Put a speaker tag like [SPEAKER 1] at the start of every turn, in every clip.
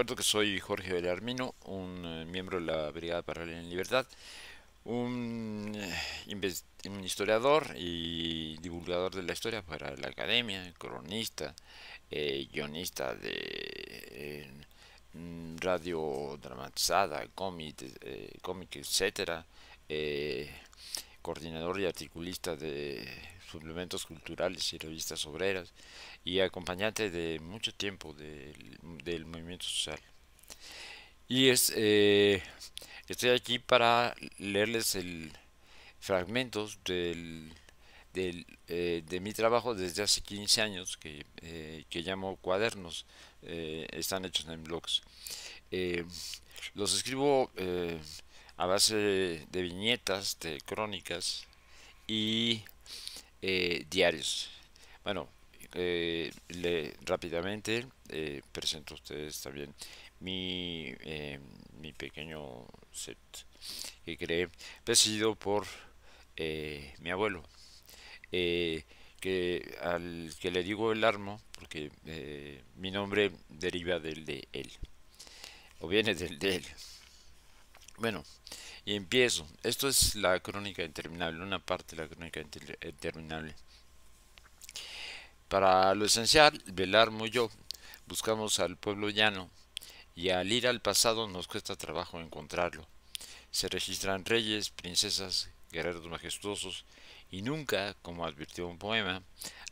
[SPEAKER 1] recuerdo que soy Jorge Belarmino, un eh, miembro de la Brigada Paralela en Libertad, eh, un, historiador y divulgador de la historia para la academia, cronista, eh, guionista de mm, radio dramatizada, cómic etc coordinador y articulista de suplementos culturales y revistas obreras, y acompañante de mucho tiempo del, movimiento social. Y es, eh, estoy aquí para leerles el fragmentos eh, de mi trabajo desde hace 15 años que, eh, que llamo cuadernos, están hechos en blogs. los escribo a base de viñetas, de crónicas y eh, diarios. Bueno, eh, le, rápidamente eh, presento a ustedes también mi, pequeño set que creé, presidido por mi abuelo, que al que le digo el armo, porque mi nombre deriva del de él, o viene del de él. Bueno, y empiezo. Esto es la crónica interminable, una parte de la crónica interminable. Para lo esencial, velar y yo, buscamos al pueblo llano, y al ir al pasado nos cuesta trabajo encontrarlo. Se registran reyes, princesas, guerreros majestuosos, y nunca, como advirtió un poema,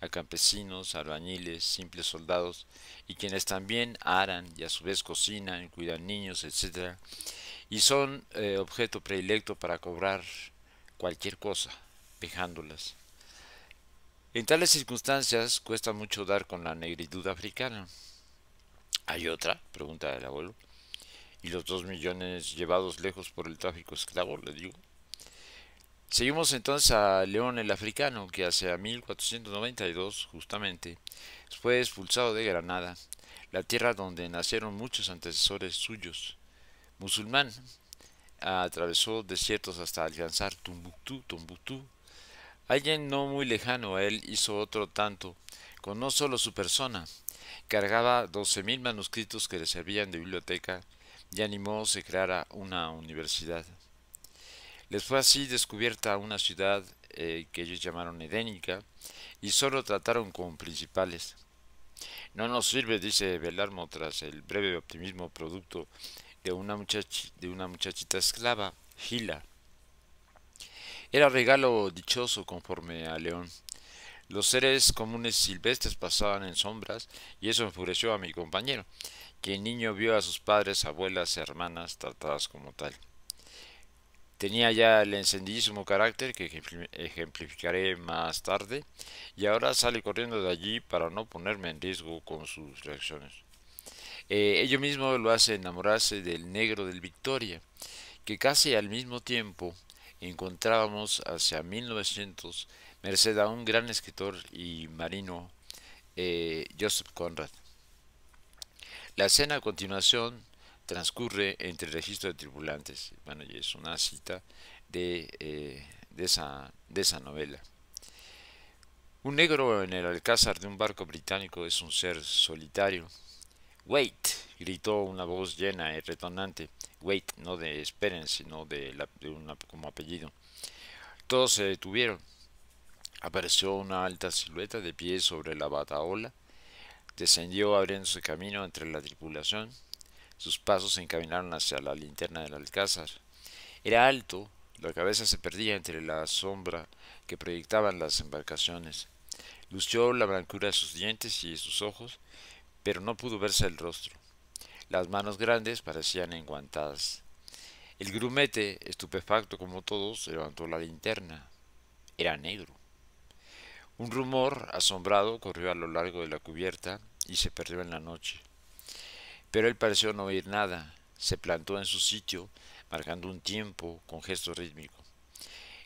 [SPEAKER 1] a campesinos, albañiles, simples soldados, y quienes también aran y a su vez cocinan, cuidan niños, etc., y son eh, objeto predilecto para cobrar cualquier cosa, dejándolas. En tales circunstancias cuesta mucho dar con la negritud africana. ¿Hay otra? pregunta el abuelo. ¿Y los dos millones llevados lejos por el tráfico esclavo? le digo. Seguimos entonces a León el Africano, que hacia 1492, justamente, fue expulsado de Granada, la tierra donde nacieron muchos antecesores suyos, musulmán. Atravesó desiertos hasta alcanzar Tumbuctú, Tumbuctú. Alguien no muy lejano a él hizo otro tanto, con no solo su persona. Cargaba 12.000 manuscritos que le servían de biblioteca y animó se creara una universidad. Les fue así descubierta una ciudad eh, que ellos llamaron edénica y solo trataron con principales. No nos sirve, dice Belarmo tras el breve optimismo producto de una, de una muchachita esclava, Gila. Era regalo dichoso conforme a León. Los seres comunes silvestres pasaban en sombras y eso enfureció a mi compañero, que niño vio a sus padres, abuelas, y hermanas tratadas como tal. Tenía ya el encendidísimo carácter que ejemplificaré más tarde y ahora sale corriendo de allí para no ponerme en riesgo con sus reacciones. Eh, ello mismo lo hace enamorarse del negro del Victoria, que casi al mismo tiempo encontrábamos hacia 1900 merced a un gran escritor y marino, eh, Joseph Conrad. La escena a continuación transcurre entre el registro de tripulantes, bueno, y es una cita de eh, esa novela. Un negro en el alcázar de un barco británico es un ser solitario, Wait, gritó una voz llena y retonante. Wait, no de esperen, sino de, la, de como apellido. Todos se detuvieron. Apareció una alta silueta de pie sobre la bataola. Descendió abriéndose camino entre la tripulación. Sus pasos se encaminaron hacia la linterna del alcázar. Era alto, la cabeza se perdía entre la sombra que proyectaban las embarcaciones. Lució la blancura de sus dientes y de sus ojos, pero no pudo verse el rostro. Las manos grandes parecían enguantadas. El grumete, estupefacto como todos, levantó la linterna. Era negro. Un rumor asombrado corrió a lo largo de la cubierta y se perdió en la noche. Pero él pareció no oír nada, se plantó en su sitio, marcando un tiempo con gesto rítmico.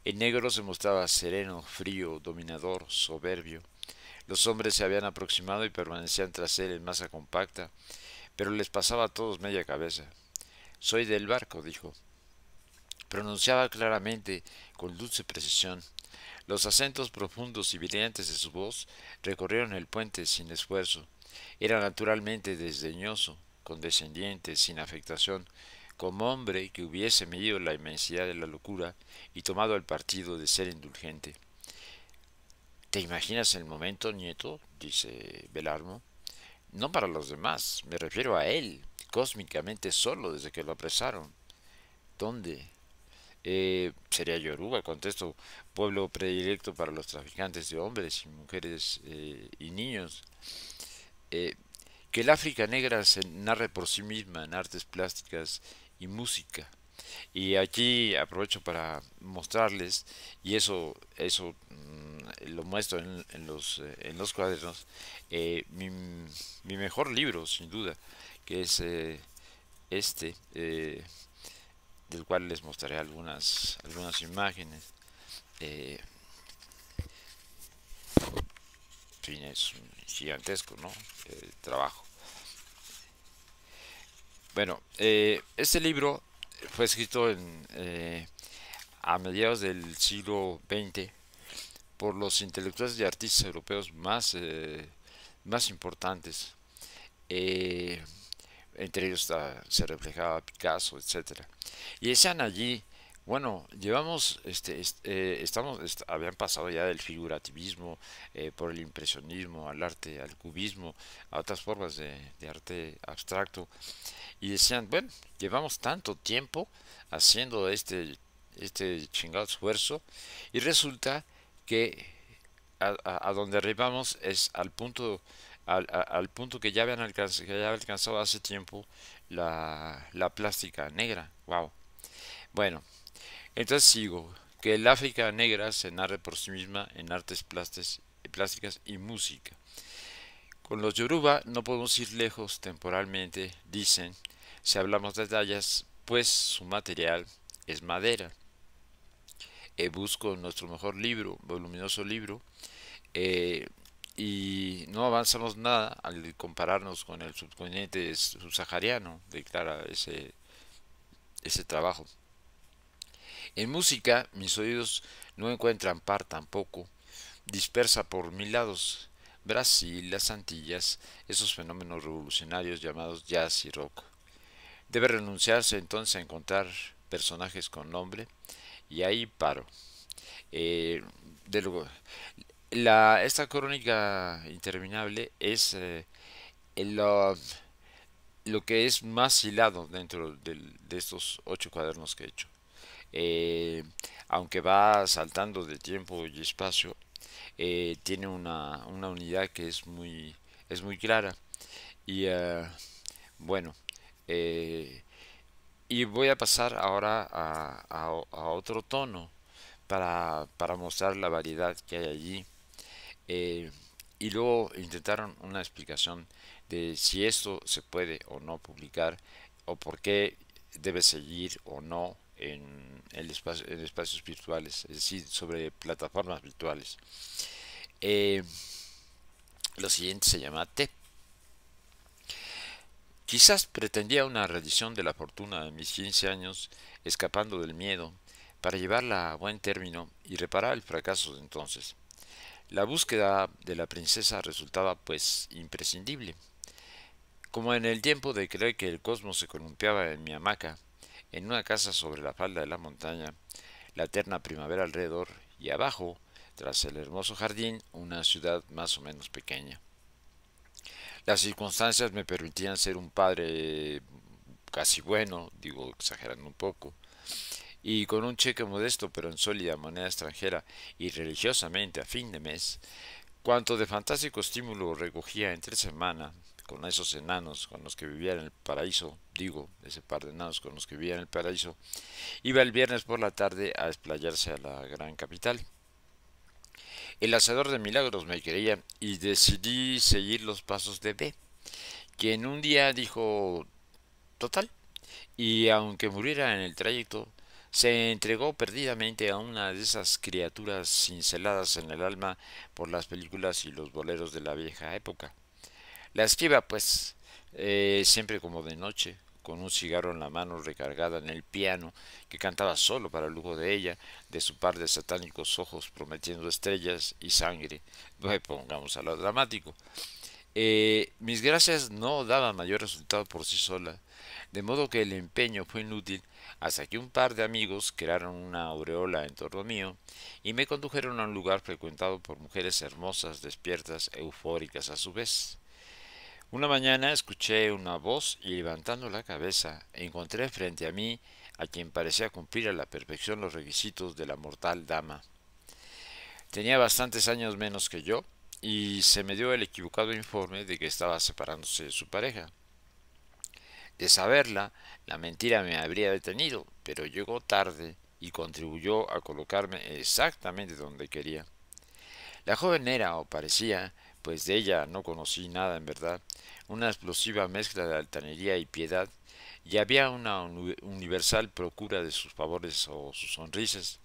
[SPEAKER 1] El negro se mostraba sereno, frío, dominador, soberbio, los hombres se habían aproximado y permanecían tras él en masa compacta, pero les pasaba a todos media cabeza. Soy del barco, dijo. Pronunciaba claramente, con dulce precisión. Los acentos profundos y brillantes de su voz recorrieron el puente sin esfuerzo. Era naturalmente desdeñoso, condescendiente, sin afectación, como hombre que hubiese medido la inmensidad de la locura y tomado el partido de ser indulgente. ¿Te imaginas el momento, nieto? dice Belarmo. No para los demás, me refiero a él, cósmicamente solo desde que lo apresaron. ¿Dónde? Eh, sería Yoruba, contesto, pueblo predilecto para los traficantes de hombres y mujeres eh, y niños. Eh, que el África negra se narre por sí misma en artes plásticas y música y aquí aprovecho para mostrarles, y eso, eso mm, lo muestro en, los, eh, en los cuadernos, eh, mi, mejor libro, sin duda, que es eh, este, del cual les mostraré algunas, algunas imágenes. en fin, es un gigantesco ¿no? trabajo. Bueno, este libro fue escrito en, eh, a mediados del siglo XX por los intelectuales y artistas europeos más, eh, más importantes. Eh, entre ellos se reflejaba Picasso, etc. Y están allí bueno, llevamos, este, eh, estamos, habían pasado ya del figurativismo, eh, por el impresionismo, al arte, al cubismo, a otras formas de, arte abstracto, y decían, bueno, llevamos tanto tiempo haciendo este, este chingado esfuerzo, y resulta que a, donde arribamos es al punto, al, punto que ya habían alcanzado, había alcanzado hace tiempo la, la plástica negra, wow. Bueno, entonces sigo, que el África negra se narre por sí misma en artes plásticas y música. Con los Yoruba no podemos ir lejos temporalmente, dicen, si hablamos de tallas, pues su material es madera. Eh, busco nuestro mejor libro, voluminoso libro, eh, y no avanzamos nada al compararnos con el subcontinente subsahariano, declara ese, ese trabajo. En música, mis oídos no encuentran par tampoco, dispersa por mil lados. Brasil, las Antillas, esos fenómenos revolucionarios llamados jazz y rock. Debe renunciarse entonces a encontrar personajes con nombre y ahí paro. Eh, de la, esta crónica interminable es eh, lo, que es más hilado dentro de estos ocho cuadernos que he hecho. Eh, aunque va saltando de tiempo y espacio, eh, tiene una, una, unidad que es muy, es muy clara. Y eh, bueno, y voy a pasar ahora a, a, otro tono para, para, mostrar la variedad que hay allí. y luego intentaron una explicación de si esto se puede o no publicar o por qué debe seguir o no en, espacios virtuales, es decir, sobre plataformas virtuales. Eh, lo siguiente se llama T. Quizás pretendía una redición de la fortuna de mis 15 años, escapando del miedo, para llevarla a buen término y reparar el fracaso de entonces. La búsqueda de la princesa resultaba pues imprescindible. Como en el tiempo de creer que el cosmos se columpiaba en mi hamaca, en una casa sobre la falda de la montaña, la eterna primavera alrededor y abajo, tras el hermoso jardín, una ciudad más o menos pequeña. Las circunstancias me permitían ser un padre casi bueno, digo exagerando un poco, y con un cheque modesto pero en sólida moneda extranjera y religiosamente a fin de mes, cuanto de fantástico estímulo recogía entre semana con esos enanos con los que vivía en el paraíso digo, ese par de nanos con los que vivía en el paraíso, iba el viernes por la tarde a desplayarse a la gran capital. El hacedor de milagros me creía y decidí seguir los pasos de B, quien un día dijo total, y aunque muriera en el trayecto, se entregó perdidamente a una de esas criaturas cinceladas en el alma por las películas y los boleros de la vieja época. La esquiva, pues, eh, siempre como de noche, con un cigarro en la mano recargada en el piano, que cantaba solo para el lujo de ella, de su par de satánicos ojos prometiendo estrellas y sangre. No pongamos a lo dramático. Eh, mis gracias no daban mayor resultado por sí sola, de modo que el empeño fue inútil hasta que un par de amigos crearon una aureola en torno mío y me condujeron a un lugar frecuentado por mujeres hermosas, despiertas, eufóricas a su vez. Una mañana escuché una voz y levantando la cabeza encontré frente a mí a quien parecía cumplir a la perfección los requisitos de la mortal dama. Tenía bastantes años menos que yo y se me dio el equivocado informe de que estaba separándose de su pareja. De saberla, la mentira me habría detenido, pero llegó tarde y contribuyó a colocarme exactamente donde quería. La joven era, o parecía, pues de ella no conocí nada en verdad, una explosiva mezcla de altanería y piedad, y había una universal procura de sus favores o sus sonrisas.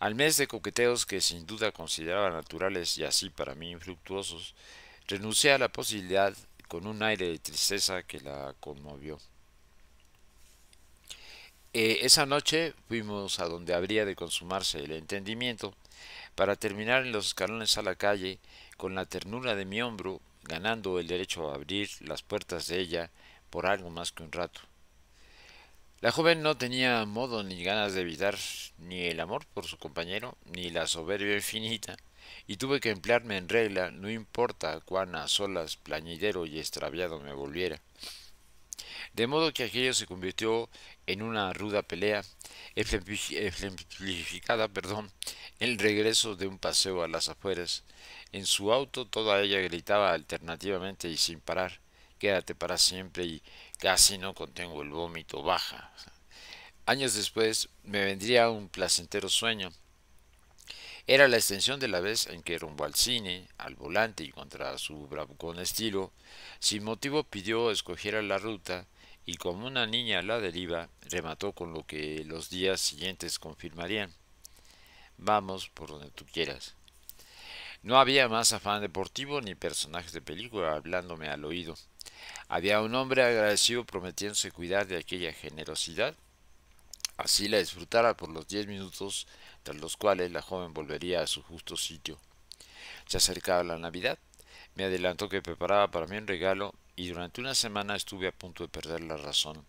[SPEAKER 1] Al mes de coqueteos que sin duda consideraba naturales y así para mí infructuosos, renuncié a la posibilidad con un aire de tristeza que la conmovió. Eh, esa noche fuimos a donde habría de consumarse el entendimiento para terminar en los escalones a la calle con la ternura de mi hombro, ganando el derecho a abrir las puertas de ella por algo más que un rato. La joven no tenía modo ni ganas de evitar ni el amor por su compañero, ni la soberbia infinita, y tuve que emplearme en regla, no importa cuán a solas, plañidero y extraviado me volviera. De modo que aquello se convirtió en una ruda pelea, ejemplificada, perdón, el regreso de un paseo a las afueras, en su auto toda ella gritaba alternativamente y sin parar, quédate para siempre y casi no contengo el vómito, baja. Años después me vendría un placentero sueño. Era la extensión de la vez en que rumbo al cine, al volante y contra su bravucón estilo, sin motivo pidió escogiera la ruta y como una niña a la deriva, remató con lo que los días siguientes confirmarían. Vamos por donde tú quieras. No había más afán deportivo ni personajes de película hablándome al oído. Había un hombre agradecido prometiéndose cuidar de aquella generosidad. Así la disfrutara por los diez minutos tras los cuales la joven volvería a su justo sitio. Se acercaba la Navidad. Me adelantó que preparaba para mí un regalo y durante una semana estuve a punto de perder la razón.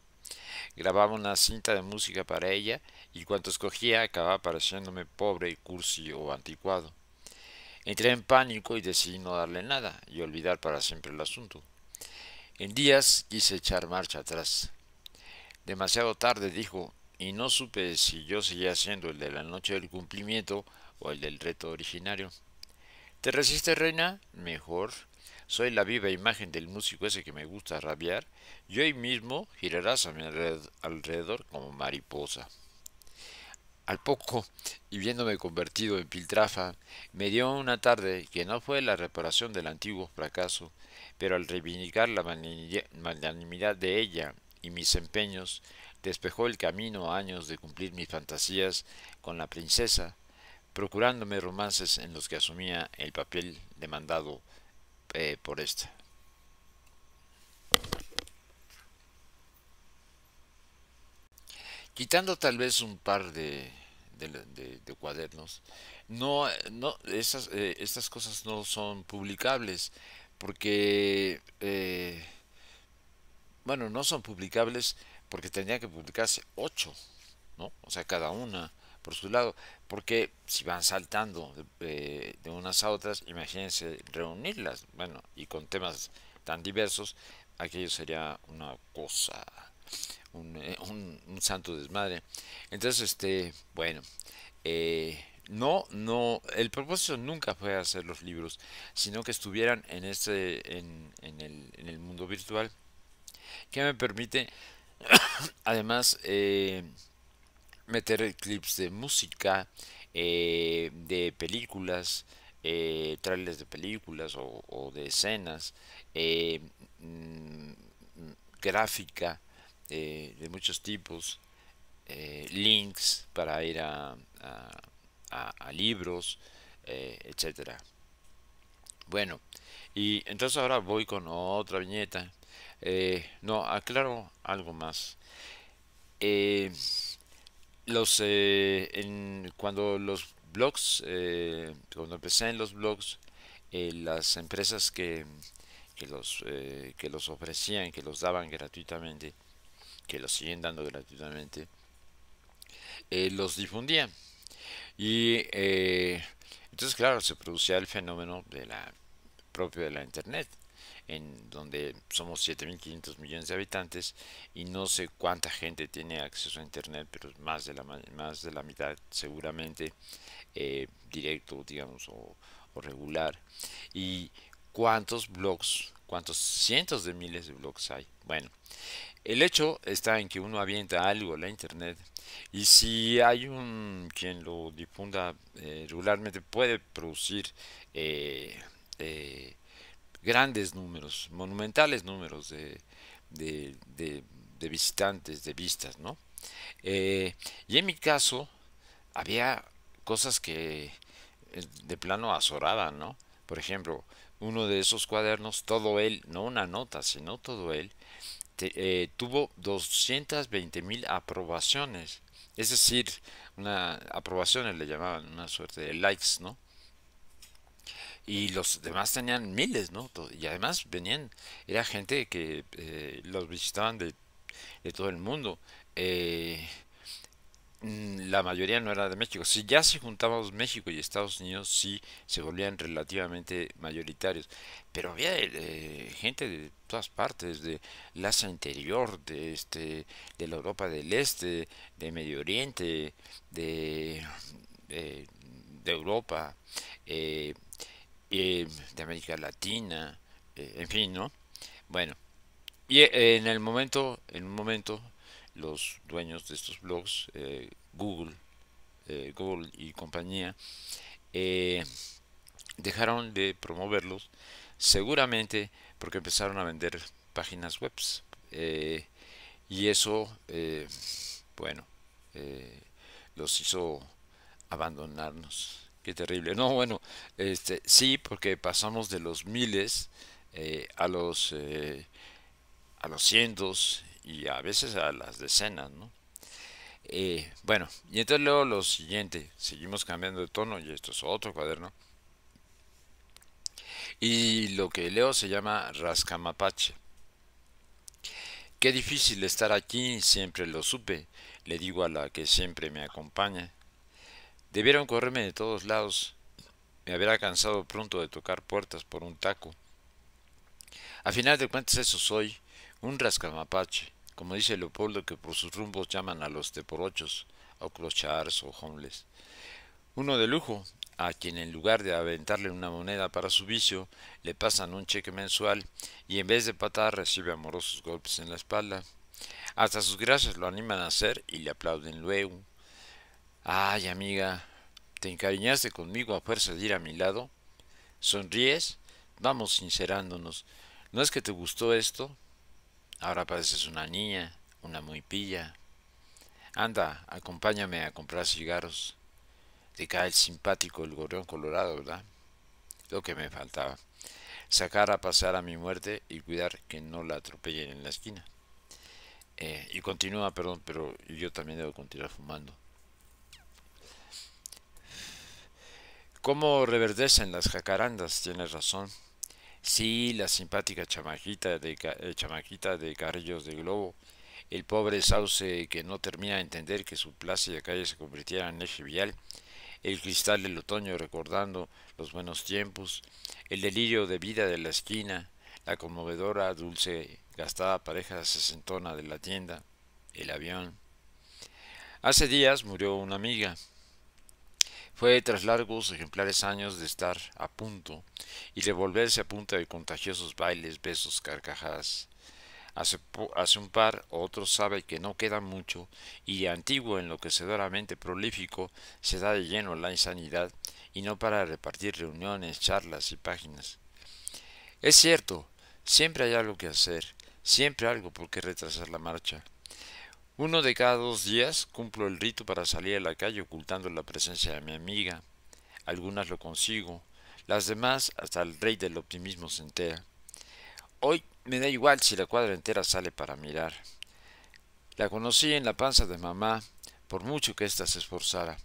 [SPEAKER 1] Grababa una cinta de música para ella y cuanto escogía acababa pareciéndome pobre, cursi o anticuado. Entré en pánico y decidí no darle nada y olvidar para siempre el asunto. En días quise echar marcha atrás. Demasiado tarde dijo, y no supe si yo seguía siendo el de la noche del cumplimiento o el del reto originario. ¿Te resistes, reina? Mejor. Soy la viva imagen del músico ese que me gusta rabiar, y hoy mismo girarás a mi alrededor como mariposa. Al poco, y viéndome convertido en piltrafa, me dio una tarde que no fue la reparación del antiguo fracaso, pero al reivindicar la magnanimidad de ella y mis empeños, despejó el camino a años de cumplir mis fantasías con la princesa, procurándome romances en los que asumía el papel demandado eh, por ésta. quitando tal vez un par de, cuadernos, no, no esas, eh, estas cosas no son publicables porque, eh, bueno, no son publicables porque tendría que publicarse ocho, ¿no? O sea, cada una por su lado, porque si van saltando de eh, unas a otras, imagínense reunirlas, bueno, y con temas tan diversos, aquello sería una cosa eh, un, santo desmadre. Entonces, este, bueno, eh, no, no, el propósito nunca fue hacer los libros, sino que estuvieran en, este, en, el, en el, mundo virtual, que me permite, además, eh, meter clips de música, de películas, eh, de películas o, de escenas, mm, gráfica, eh, de muchos tipos, eh, links para ir a, libros, etc eh, etcétera. Bueno, y entonces ahora voy con otra viñeta. no, aclaro algo más. los, cuando los blogs, cuando empecé en los blogs, las empresas que, que los, que los ofrecían, que los daban gratuitamente, que los siguen dando gratuitamente, eh, los difundían. Y eh, entonces, claro, se producía el fenómeno de la, propio de la Internet, en donde somos 7.500 millones de habitantes y no sé cuánta gente tiene acceso a Internet, pero más de la, más de la mitad seguramente eh, directo, digamos, o regular. Y cuántos blogs cuántos cientos de miles de blogs hay. Bueno, el hecho está en que uno avienta algo a la internet y si hay un quien lo difunda eh, regularmente puede producir eh, eh, grandes números, monumentales números de, visitantes, de vistas, ¿no? y en mi caso había cosas que de plano azoraban, ¿no? Por ejemplo, uno de esos cuadernos, todo él, no una nota, sino todo él, eh, tuvo 220 mil aprobaciones. Es decir, una aprobaciones le llamaban una suerte de likes, ¿no? Y los demás tenían miles, ¿no? Y además venían, era gente que eh, los visitaban de, de todo el mundo. Eh, Mm, la mayoría no era de México. Si ya se juntaban México y Estados Unidos, sí se volvían relativamente mayoritarios. Pero había eh, gente de todas partes, de zona Interior, de, este, de la Europa del Este, de Medio Oriente, de, de, Europa, eh, de América Latina, eh, en fin, ¿no? Bueno, y en el momento, en un momento los dueños de estos blogs, eh, Google, eh, Google y compañía, eh, dejaron de promoverlos seguramente porque empezaron a vender páginas web. y eso, bueno, los hizo abandonarnos. Qué terrible. No, bueno, este, sí, porque pasamos de los miles a los a los cientos y a veces a las decenas, ¿no? Eh, bueno, y entonces leo lo siguiente, seguimos cambiando de tono y esto es otro cuaderno. Y lo que leo se llama Rascamapache. Qué difícil estar aquí, siempre lo supe, le digo a la que siempre me acompaña. Debieron correrme de todos lados, me habrá cansado pronto de tocar puertas por un taco. A final de cuentas eso soy, un rascamapache como dice Leopoldo, que por sus rumbos llaman a los teporochos, o crochards o homeless. Uno de lujo, a quien en lugar de aventarle una moneda para su vicio, le pasan un cheque mensual y en vez de patar recibe amorosos golpes en la espalda. Hasta sus gracias lo animan a hacer y le aplauden luego. Ay, amiga, ¿te encariñaste conmigo a fuerza de ir a mi lado? ¿Sonríes? Vamos sincerándonos. ¿No es que te gustó esto? Ahora pareces una niña, una muy pilla. Anda, acompáñame a comprar cigarros. Te cae el simpático el gorrión colorado, ¿verdad? Lo que me faltaba. Sacar a pasar a mi muerte y cuidar que no la atropellen en la esquina. Eh, y continúa, perdón, pero yo también debo continuar fumando. ¿Cómo reverdecen las jacarandas? Tienes razón. Sí, la simpática chamajita de, eh, chamaquita de Carrillos de Globo. El pobre sauce que no termina de entender que su plaza plácida calle se convirtiera en eje vial. El cristal del otoño recordando los buenos tiempos. El delirio de vida de la esquina. La conmovedora, dulce, gastada pareja sesentona de la tienda. El avión. Hace días murió una amiga. Fue tras largos ejemplares años de estar a punto y de volverse a punta de contagiosos bailes, besos, carcajadas. Hace, un par, otro sabe que no queda mucho y antiguo enloquecedoramente prolífico se da de lleno la insanidad y no para repartir reuniones, charlas y páginas. Es cierto, siempre hay algo que hacer, siempre algo por qué retrasar la marcha. Uno de cada dos días cumplo el rito para salir a la calle ocultando la presencia de mi amiga. Algunas lo consigo, las demás hasta el rey del optimismo se entera. Hoy me da igual si la cuadra entera sale para mirar. La conocí en la panza de mamá, por mucho que ésta se esforzara.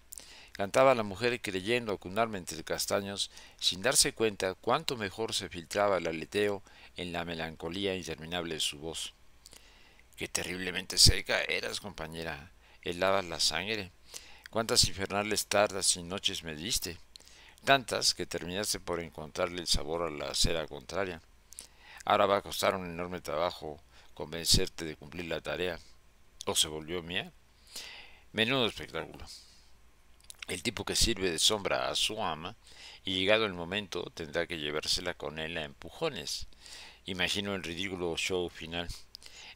[SPEAKER 1] Cantaba la mujer creyendo acunarme entre castaños, sin darse cuenta cuánto mejor se filtraba el aleteo en la melancolía interminable de su voz. ¡Qué terriblemente seca eras, compañera, helabas la sangre. ¿Cuántas infernales tardas y noches me diste? Tantas que terminaste por encontrarle el sabor a la acera contraria. Ahora va a costar un enorme trabajo convencerte de cumplir la tarea. ¿O se volvió mía? Menudo espectáculo. El tipo que sirve de sombra a su ama, y llegado el momento tendrá que llevársela con él a empujones. Imagino el ridículo show final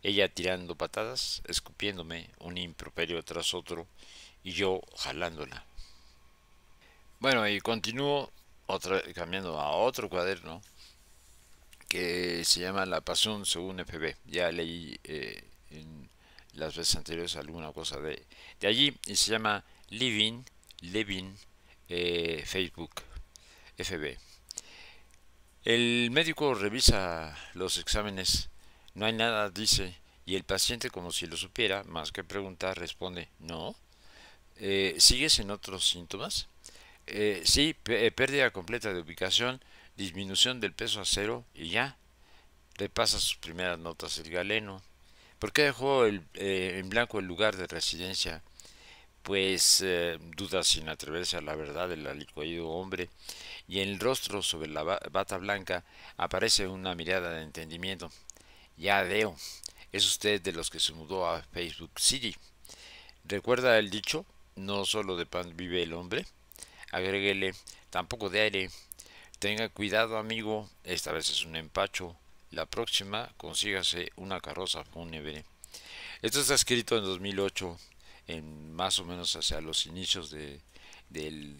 [SPEAKER 1] ella tirando patadas, escupiéndome un improperio tras otro y yo jalándola. Bueno, y continúo otra, cambiando a otro cuaderno que se llama La Pasión según FB. Ya leí eh, en las veces anteriores alguna cosa de, de allí y se llama Living, Living eh, Facebook FB. El médico revisa los exámenes no hay nada, dice, y el paciente, como si lo supiera, más que preguntar, responde, no. Eh, ¿Sigues en otros síntomas? Eh, sí, eh, pérdida completa de ubicación, disminución del peso a cero y ya. Repasa sus primeras notas el galeno. ¿Por qué dejó eh, en blanco el lugar de residencia? Pues duda sin atreverse a la verdad del alicuado hombre, y en el rostro sobre la bata blanca aparece una mirada de entendimiento. Ya veo, es usted de los que se mudó a Facebook City. ¿Recuerda el dicho? No solo de pan vive el hombre. Agréguele, tampoco de aire. Tenga cuidado, amigo, esta vez es un empacho. La próxima, consígase una carroza fúnebre. Esto está escrito en 2008, en más o menos hacia los inicios del,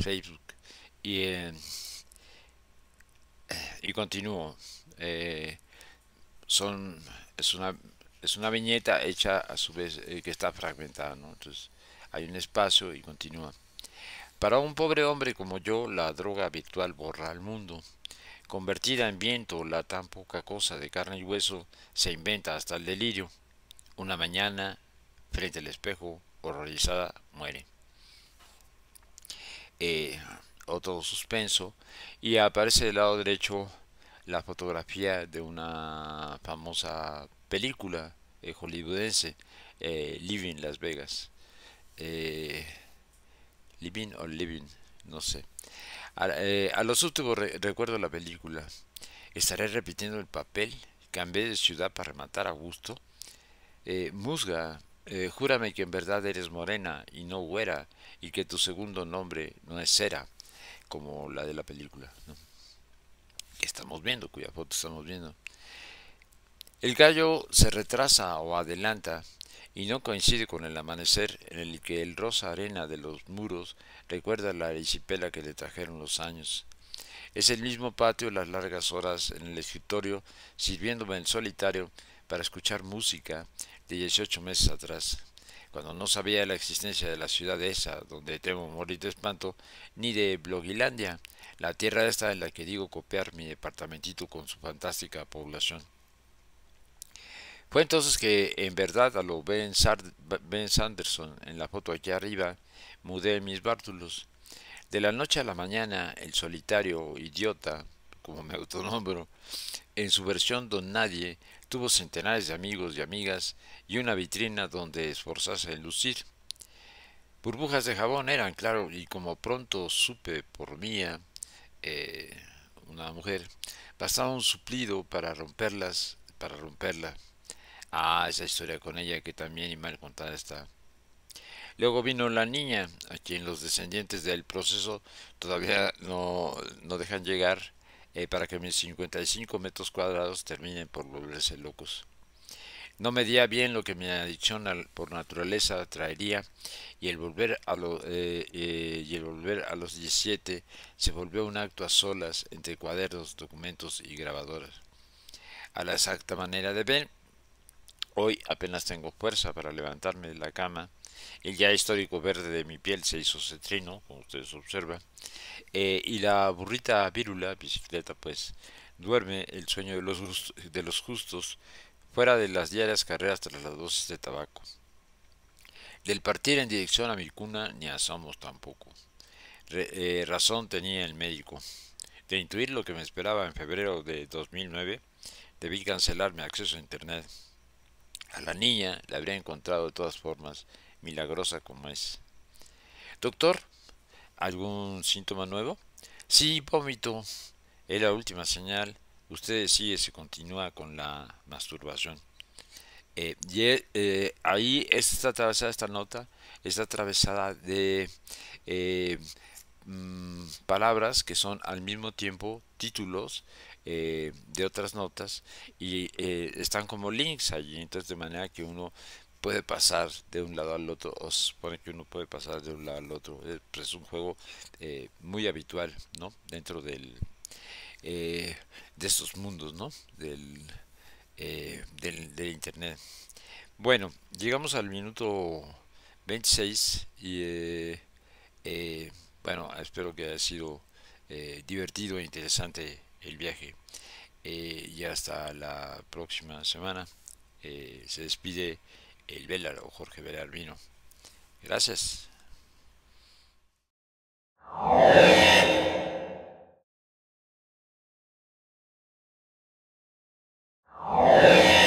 [SPEAKER 1] Facebook. Y, eh, y continúo. Eh, son, es, una, es una viñeta hecha a su vez eh, que está fragmentada, ¿no? Entonces hay un espacio y continúa. Para un pobre hombre como yo, la droga habitual borra al mundo. Convertida en viento, la tan poca cosa de carne y hueso se inventa hasta el delirio. Una mañana, frente al espejo, horrorizada, muere. Eh, otro suspenso y aparece del lado derecho la fotografía de una famosa película eh, hollywoodense, eh, Living Las Vegas. Eh, living o Living, no sé. A, los últimos recuerdo la película. Estaré repitiendo el papel. Cambié de ciudad para rematar a gusto. Musga, júrame que en verdad eres morena y no güera y que tu segundo nombre no es Cera, como la de la película estamos viendo, cuya foto estamos viendo. El gallo se retrasa o adelanta y no coincide con el amanecer en el que el rosa arena de los muros recuerda la erisipela que le trajeron los años. Es el mismo patio las largas horas en el escritorio, sirviéndome en solitario para escuchar música de 18 meses atrás, cuando no sabía la existencia de la ciudad esa, donde temo morir de espanto, ni de Blogilandia, la tierra esta en la que digo copiar mi departamentito con su fantástica población. Fue entonces que, en verdad, a lo Ben, ben Sanderson, en la foto aquí arriba, mudé mis bártulos. De la noche a la mañana, el solitario idiota, como me autonombro, en su versión Don Nadie, tuvo centenares de amigos y amigas y una vitrina donde esforzarse en lucir. Burbujas de jabón eran, claro, y como pronto supe por mía, eh, una mujer, bastaba un suplido para romperlas, para romperla. Ah, esa historia con ella que también y mal contada está. Luego vino la niña, a quien los descendientes del proceso todavía no, no dejan llegar eh, para que mis 55 metros cuadrados terminen por volverse locos. No medía bien lo que mi adicción por naturaleza traería y el, volver a eh, eh, y el volver a los 17 se volvió un acto a solas entre cuadernos, documentos y grabadoras. A la exacta manera de ver, hoy apenas tengo fuerza para levantarme de la cama. El ya histórico verde de mi piel se hizo cetrino, como ustedes observan, eh, y la burrita vírula, bicicleta pues, duerme el sueño de los, de los justos fuera de las diarias carreras tras las dosis de tabaco. Del partir en dirección a mi cuna ni asomos tampoco. Eh, razón tenía el médico. De intuir lo que me esperaba en febrero de 2009, debí cancelar mi acceso a Internet. A la niña la habría encontrado de todas formas, milagrosa como es. Doctor, ¿algún síntoma nuevo? Sí, vómito. Es la última señal ustedes sigue se continúa con la masturbación. Eh, y eh, ahí está atravesada esta nota, está atravesada de eh, mm, palabras que son al mismo tiempo títulos de otras notas y están como links allí, entonces de manera que uno puede pasar de un lado al otro, o se supone que uno puede pasar de un lado al otro, es pues, un juego muy habitual ¿no? dentro del, eh, de estos mundos, ¿no? Del, eh, del, del, Internet. Bueno, llegamos al minuto 26 y eh, bueno, espero que haya sido divertido e interesante el viaje. y hasta la próxima semana. se despide el Velaro, Jorge Vino Gracias. Oh.